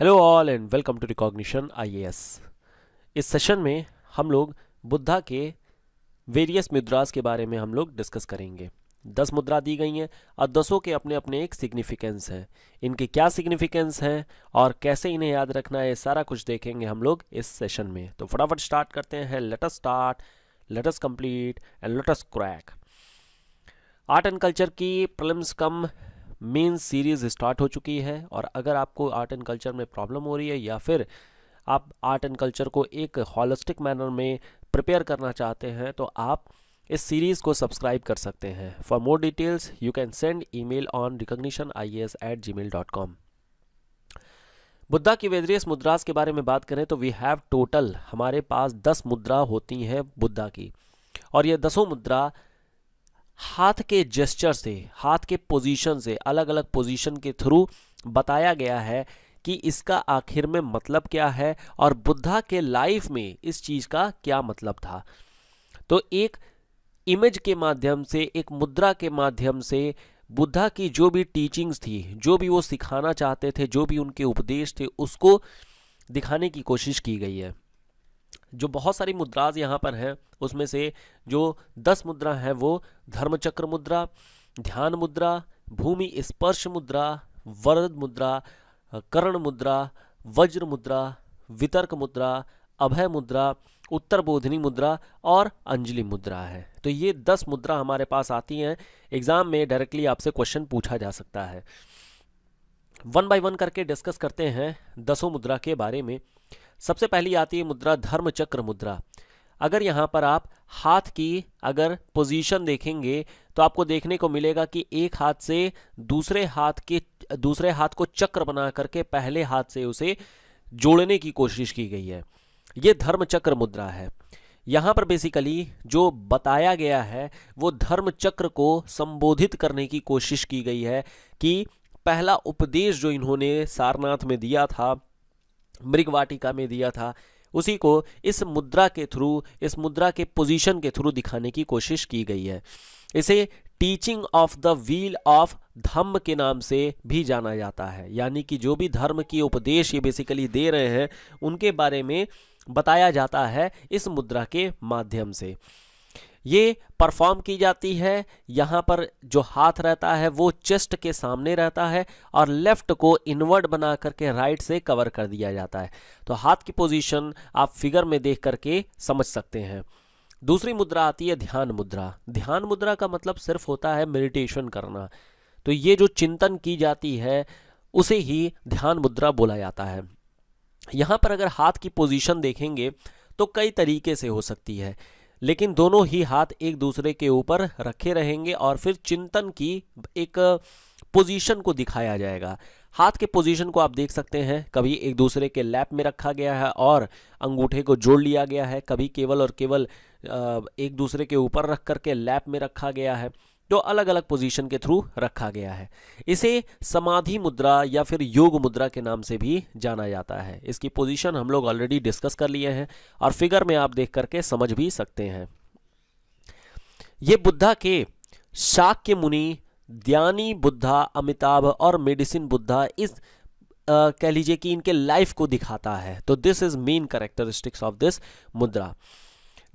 hello all and welcome to recognition IAS इस session में हम लोग बुद्धा के वेरियस मुद्रास के बारे में हम लोग डिस्कस करेंगे दस मुद्रा दी गई हैं और दसों के अपने अपने एक सिग्निफिकेंस हैं इनके क्या सिग्निफिकेंस हैं और कैसे इन्हें याद रखना है सारा कुछ देखेंगे हम लोग इस सेशन में तो फटाफट स्टार्ट करते हैं let's start let's complete and let's crack art and culture की prelims cum main series start हो चुकी है और अगर आपको आर्ट एंड कल्चर में प्रॉब्लम हो रही है या फिर आप आर्ट एंड कल्चर को एक हॉलिस्टिक मैनर में प्रिपेयर करना चाहते हैं तो आप इस सीरीज़ को सब्सक्राइब कर सकते हैं for more details you can send email on recognition I S at Gmail dot com Buddha की वेदरियस मुद्रास के बारे में बात करें तो वी हैव टोटल हमारे पास दस मुद्रा होती हैं बुद्धा की और ये दसों मुद्रा हाथ के जेस्चर से हाथ के पोजीशन से अलग अलग पोजीशन के थ्रू बताया गया है कि इसका आखिर में मतलब क्या है और बुद्धा के लाइफ में इस चीज़ का क्या मतलब था तो एक इमेज के माध्यम से एक मुद्रा के माध्यम से बुद्धा की जो भी टीचिंग्स थी जो भी वो सिखाना चाहते थे जो भी उनके उपदेश थे उसको दिखाने की कोशिश की गई है जो बहुत सारी मुद्राज यहाँ पर हैं उसमें से जो दस मुद्रा हैं वो धर्मचक्र मुद्रा ध्यान मुद्रा भूमि स्पर्श मुद्रा वरद मुद्रा करण मुद्रा वज्र मुद्रा वितर्क मुद्रा अभय मुद्रा उत्तर बोधनी मुद्रा और अंजलि मुद्रा है तो ये दस मुद्रा हमारे पास आती हैं एग्ज़ाम में डायरेक्टली आपसे क्वेश्चन पूछा जा सकता है वन बाय वन करके डिस्कस करते हैं दसों मुद्रा के बारे में सबसे पहली आती है मुद्रा धर्म चक्र मुद्रा अगर यहाँ पर आप हाथ की अगर पोजीशन देखेंगे तो आपको देखने को मिलेगा कि एक हाथ से दूसरे हाथ के दूसरे हाथ को चक्र बना करके पहले हाथ से उसे जोड़ने की कोशिश की गई है ये धर्म चक्र मुद्रा है यहाँ पर बेसिकली जो बताया गया है वो धर्म चक्र को संबोधित करने की कोशिश की गई है कि पहला उपदेश जो इन्होंने सारनाथ में दिया था मृग वाटिका में दिया था उसी को इस मुद्रा के थ्रू इस मुद्रा के पोजीशन के थ्रू दिखाने की कोशिश की गई है इसे teaching of the wheel of Dhamma के नाम से भी जाना जाता है यानी कि जो भी धर्म के उपदेश ये बेसिकली दे रहे हैं उनके बारे में बताया जाता है इस मुद्रा के माध्यम से ये परफॉर्म की जाती है यहाँ पर जो हाथ रहता है वो चेस्ट के सामने रहता है और लेफ्ट को इनवर्ड बना करके राइट से कवर कर दिया जाता है तो हाथ की पोजीशन आप फिगर में देख करके समझ सकते हैं दूसरी मुद्रा आती है ध्यान मुद्रा ध्यान मुद्रा का मतलब सिर्फ होता है मेडिटेशन करना तो ये जो चिंतन की जाती है उसे ही ध्यान मुद्रा बोला जाता है यहाँ पर अगर हाथ की पोजिशन देखेंगे तो कई तरीके से हो सकती है लेकिन दोनों ही हाथ एक दूसरे के ऊपर रखे रहेंगे और फिर चिंतन की एक पोजीशन को दिखाया जाएगा हाथ के पोजीशन को आप देख सकते हैं कभी एक दूसरे के लैप में रखा गया है और अंगूठे को जोड़ लिया गया है कभी केवल और केवल एक दूसरे के ऊपर रख करके लैप में रखा गया है जो अलग अलग पोजीशन के थ्रू रखा गया है इसे समाधि मुद्रा या फिर योग मुद्रा के नाम से भी जाना जाता है इसकी पोजीशन हम लोग ऑलरेडी डिस्कस कर लिए हैं और फिगर में आप देख करके समझ भी सकते हैं ये बुद्धा के शाक्य मुनि ध्यानी बुद्धा अमिताभ और मेडिसिन बुद्धा इस Uh, कह लीजिए कि इनके लाइफ को दिखाता है तो this is main characteristics of this mudra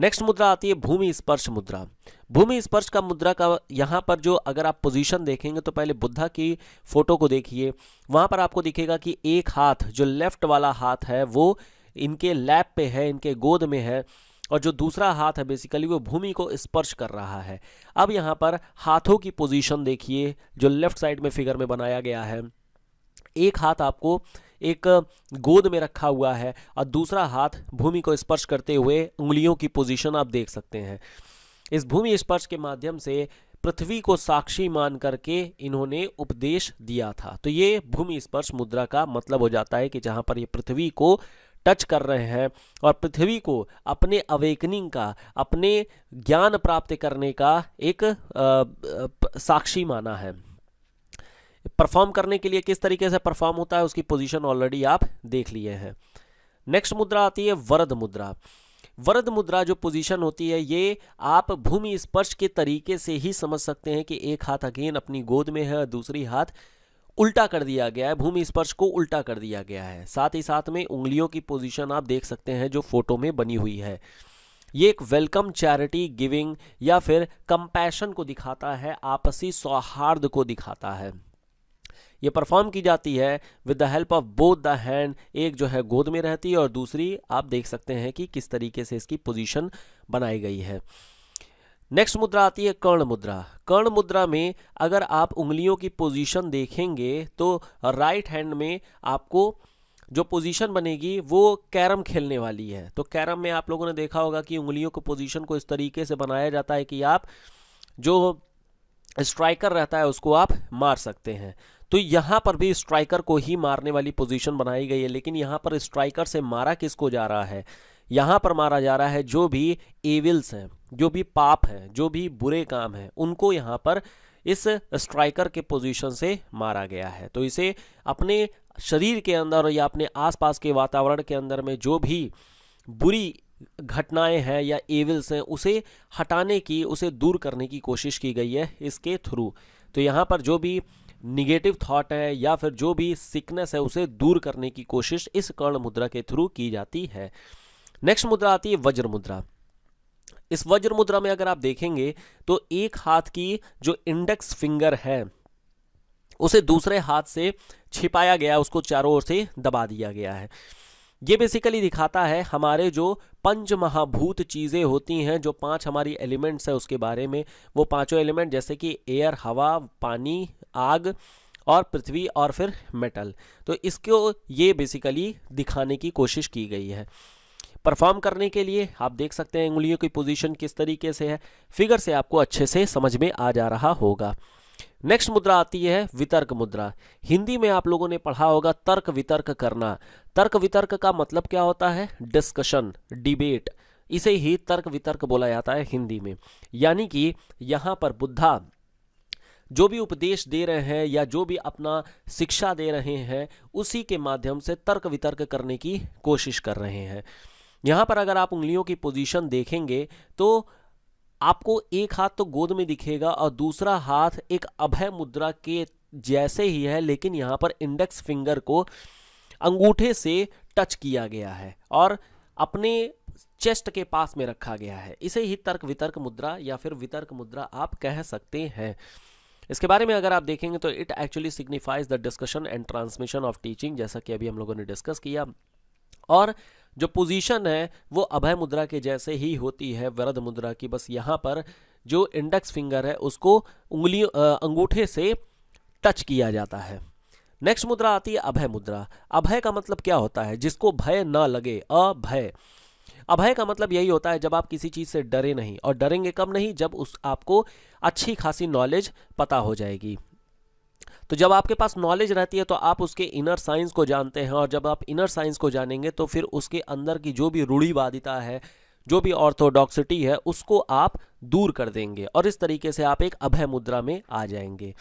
next mudra आती है भूमि स्पर्श मुद्रा भूमि स्पर्श का मुद्रा का यहाँ पर जो अगर आप पोजीशन देखेंगे तो पहले बुद्धा की फोटो को देखिए वहाँ पर आपको दिखेगा कि एक हाथ जो लेफ्ट वाला हाथ है वो इनके लैप पे है इनके गोद में है और जो दूसरा हाथ है बेसिकली वो भूमि को स्पर्श कर रहा है अब यहाँ पर हाथों की पोजिशन देखिए जो लेफ्ट साइड में फिगर में बनाया गया है एक हाथ आपको एक गोद में रखा हुआ है और दूसरा हाथ भूमि को स्पर्श करते हुए उंगलियों की पोजीशन आप देख सकते हैं इस भूमि स्पर्श के माध्यम से पृथ्वी को साक्षी मान करके इन्होंने उपदेश दिया था तो ये भूमि स्पर्श मुद्रा का मतलब हो जाता है कि जहाँ पर ये पृथ्वी को टच कर रहे हैं और पृथ्वी को अपने अवेकनिंग का अपने ज्ञान प्राप्त करने का एक आ, आ, साक्षी माना है परफॉर्म करने के लिए किस तरीके से परफॉर्म होता है उसकी पोजीशन ऑलरेडी आप देख लिए हैं नेक्स्ट मुद्रा आती है वरद मुद्रा वरद मुद्रा जो पोजीशन होती है ये आप भूमि स्पर्श के तरीके से ही समझ सकते हैं कि एक हाथ अगेन अपनी गोद में है दूसरी हाथ उल्टा कर दिया गया है भूमि स्पर्श को उल्टा कर दिया गया है साथ ही साथ में उंगलियों की पोजीशन आप देख सकते हैं जो फोटो में बनी हुई है ये एक वेलकम चैरिटी गिविंग या फिर कंपैशन को दिखाता है आपसी सौहार्द को दिखाता है ये परफॉर्म की जाती है with the help of both the hand एक जो है गोद में रहती है और दूसरी आप देख सकते हैं कि किस तरीके से इसकी पोजीशन बनाई गई है नेक्स्ट मुद्रा आती है कर्ण मुद्रा कर्ण मुद्रा में अगर आप उंगलियों की पोजीशन देखेंगे तो राइट हैंड में आपको जो पोजीशन बनेगी वो कैरम खेलने वाली है तो कैरम में आप लोगों ने देखा होगा कि उंगलियों को पोजीशन को इस तरीके से बनाया जाता है कि आप जो स्ट्राइकर रहता है उसको आप मार सकते हैं तो यहाँ पर भी स्ट्राइकर को ही मारने वाली पोजीशन बनाई गई है लेकिन यहाँ पर स्ट्राइकर से मारा किसको जा रहा है यहाँ पर मारा जा रहा है जो भी एविल्स हैं जो भी पाप हैं जो भी बुरे काम हैं उनको यहाँ पर इस स्ट्राइकर के पोजीशन से मारा गया है तो इसे अपने शरीर के अंदर या अपने आसपास के वातावरण के अंदर में जो भी बुरी घटनाएं हैं या एविल्स हैं उसे हटाने की उसे दूर करने की कोशिश की गई है इसके थ्रू तो यहाँ पर जो भी निगेटिव थाट है या फिर जो भी सिकनेस है उसे दूर करने की कोशिश इस कर्ण मुद्रा के थ्रू की जाती है नेक्स्ट मुद्रा आती है वज्र मुद्रा इस वज्र मुद्रा में अगर आप देखेंगे तो एक हाथ की जो इंडेक्स फिंगर है उसे दूसरे हाथ से छिपाया गया उसको चारों ओर से दबा दिया गया है ये बेसिकली दिखाता है हमारे जो पंच महाभूत चीज़ें होती हैं जो पांच हमारी एलिमेंट्स है उसके बारे में वो पांचों एलिमेंट जैसे कि एयर हवा पानी आग और पृथ्वी और फिर मेटल तो इसको ये बेसिकली दिखाने की कोशिश की गई है परफॉर्म करने के लिए आप देख सकते हैं उंगलियों की पोजीशन किस तरीके से है फिगर से आपको अच्छे से समझ में आ जा रहा होगा नेक्स्ट मुद्रा आती है वितर्क मुद्रा हिंदी में आप लोगों ने पढ़ा होगा तर्क वितर्क करना तर्क वितर्क का मतलब क्या होता है डिस्कशन डिबेट इसे ही तर्क वितर्क बोला जाता है हिंदी में यानी कि यहां पर बुद्धा जो भी उपदेश दे रहे हैं या जो भी अपना शिक्षा दे रहे हैं उसी के माध्यम से तर्क वितर्क करने की कोशिश कर रहे हैं यहां पर अगर आप उंगलियों की पोजीशन देखेंगे तो आपको एक हाथ तो गोद में दिखेगा और दूसरा हाथ एक अभय मुद्रा के जैसे ही है लेकिन यहाँ पर इंडेक्स फिंगर को अंगूठे से टच किया गया है और अपने चेस्ट के पास में रखा गया है इसे ही तर्क वितर्क मुद्रा या फिर वितर्क मुद्रा आप कह सकते हैं इसके बारे में अगर आप देखेंगे तो it actually signifies the discussion and transmission of teaching जैसा कि अभी हम लोगों ने डिस्कस किया और जो पोजीशन है वो अभय मुद्रा के जैसे ही होती है वरद मुद्रा की बस यहाँ पर जो इंडेक्स फिंगर है उसको उंगली अंगूठे से टच किया जाता है नेक्स्ट मुद्रा आती है अभय मुद्रा अभय का मतलब क्या होता है जिसको भय ना लगे अभय अभय का मतलब यही होता है जब आप किसी चीज़ से डरे नहीं और डरेंगे कब नहीं जब उस आपको अच्छी खासी नॉलेज पता हो जाएगी तो जब आपके पास नॉलेज रहती है तो आप उसके इनर साइंस को जानते हैं और जब आप इनर साइंस को जानेंगे तो फिर उसके अंदर की जो भी रूढ़ीवादिता है जो भी ऑर्थोडॉक्सिटी है उसको आप दूर कर देंगे और इस तरीके से आप एक अभय मुद्रा में आ जाएंगे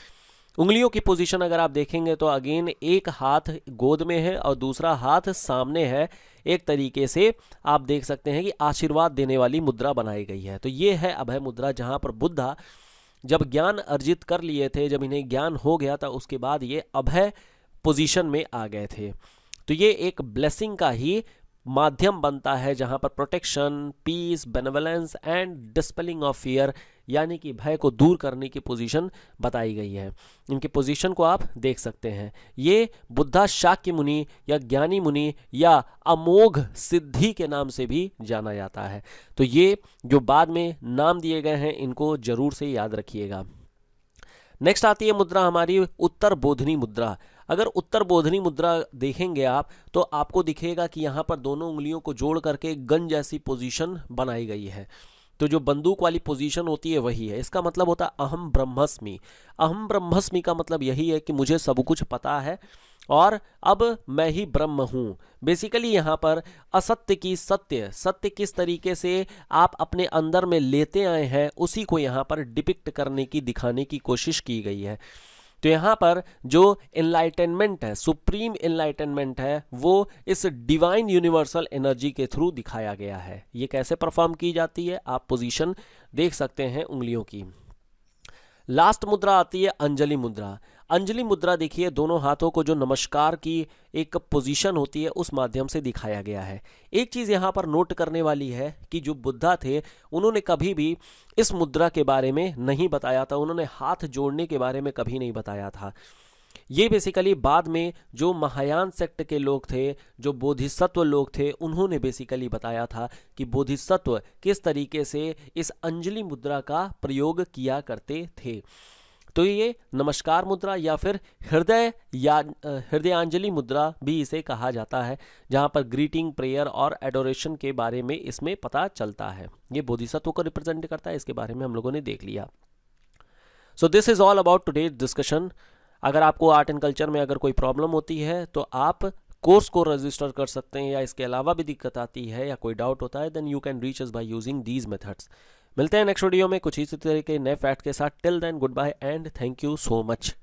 उंगलियों की पोजीशन अगर आप देखेंगे तो अगेन एक हाथ गोद में है और दूसरा हाथ सामने है एक तरीके से आप देख सकते हैं कि आशीर्वाद देने वाली मुद्रा बनाई गई है तो ये है अभय मुद्रा जहाँ पर बुद्धा जब ज्ञान अर्जित कर लिए थे जब इन्हें ज्ञान हो गया था उसके बाद ये अभय पोजीशन में आ गए थे तो ये एक ब्लेसिंग का ही माध्यम बनता है जहां पर protection peace benevolence and dispelling of fear यानी कि भय को दूर करने की पोजीशन बताई गई है इनकी पोजीशन को आप देख सकते हैं ये बुद्धा शाक्य मुनि या ज्ञानी मुनि या अमोघ सिद्धि के नाम से भी जाना जाता है तो ये जो बाद में नाम दिए गए हैं इनको जरूर से याद रखिएगा नेक्स्ट आती है मुद्रा हमारी उत्तर बोधनी मुद्रा अगर उत्तर बोधनी मुद्रा देखेंगे आप तो आपको दिखेगा कि यहाँ पर दोनों उंगलियों को जोड़ करके गन जैसी पोजीशन बनाई गई है तो जो बंदूक वाली पोजीशन होती है वही है इसका मतलब होता है अहम ब्रह्मस्मि अहम ब्रह्मस्मि का मतलब यही है कि मुझे सब कुछ पता है और अब मैं ही ब्रह्म हूँ बेसिकली यहाँ पर असत्य की सत्य सत्य किस तरीके से आप अपने अंदर में लेते आए हैं उसी को यहाँ पर डिपिक्ट करने की दिखाने की कोशिश की गई है तो यहाँ पर जो इनलाइटनमेंट है सुप्रीम इनलाइटनमेंट है वो इस डिवाइन यूनिवर्सल एनर्जी के थ्रू दिखाया गया है ये कैसे परफॉर्म की जाती है आप पोजीशन देख सकते हैं उंगलियों की लास्ट मुद्रा आती है अंजलि मुद्रा अंजलि मुद्रा देखिए दोनों हाथों को जो नमस्कार की एक पोजीशन होती है उस माध्यम से दिखाया गया है एक चीज़ यहाँ पर नोट करने वाली है कि जो बुद्धा थे उन्होंने कभी भी इस मुद्रा के बारे में नहीं बताया था उन्होंने हाथ जोड़ने के बारे में कभी नहीं बताया था ये बेसिकली बाद में जो महायान सेक्ट के लोग थे जो बोधिसत्व लोग थे उन्होंने बेसिकली बताया था कि बोधिसत्व किस तरीके से इस अंजलि मुद्रा का प्रयोग किया करते थे तो ये नमस्कार मुद्रा या फिर हृदय या हृदयांजलि मुद्रा भी इसे कहा जाता है जहाँ पर ग्रीटिंग प्रेयर और एडोरेशन के बारे में इसमें पता चलता है ये बोधिसत्व को रिप्रेजेंट करता है इसके बारे में हम लोगों ने देख लिया so this is all about today discussion अगर आपको आर्ट एंड कल्चर में अगर कोई प्रॉब्लम होती है तो आप कोर्स को रजिस्टर कर सकते हैं या इसके अलावा भी दिक्कत आती है या कोई डाउट होता है then you can reach us by using these methods मिलते हैं नेक्स्ट वीडियो में कुछ इसी तरह के नए फैक्ट के साथ till then good bye and thank you so much